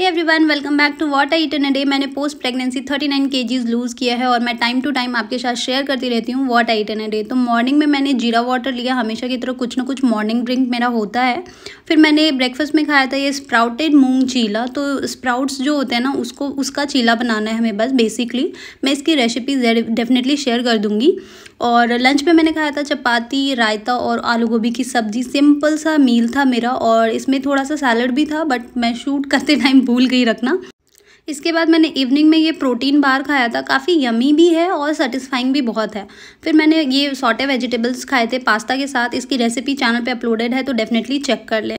hey everyone welcome back to what I a day मैंने post pregnancy 39 nine kgs lose किया है और मैं टाइम टू टाइम आपके साथ शेयर करती रहती हूँ व्हाट आई ईटन डे तो मॉर्निंग में मैंने जीरा वाटर लिया हमेशा की तरह कुछ ना कुछ मॉर्निंग ड्रिंक मेरा होता है फिर मैंने ब्रेकफास्ट में खाया था ये स्प्राउटेड मूंग चीला तो स्प्राउट्स जो होते हैं ना उसको उसका चीला बनाना है हमें बस बेसिकली मैं इसकी रेसिपी डेफिनेटली शेयर कर दूँगी और लंच में मैंने खाया था चपाती रायता और आलू गोभी की सब्ज़ी सिंपल सा मील था मेरा और इसमें थोड़ा सा सैलड भी था बट मैं शूट करते टाइम भूल गई रखना इसके बाद मैंने इवनिंग में ये प्रोटीन बार खाया था काफ़ी यमी भी है और सेटिस्फाइंग भी बहुत है फिर मैंने ये सॉटे वेजिटेबल्स खाए थे पास्ता के साथ इसकी रेसिपी चैनल पे अपलोडेड है तो डेफिनेटली चेक कर लें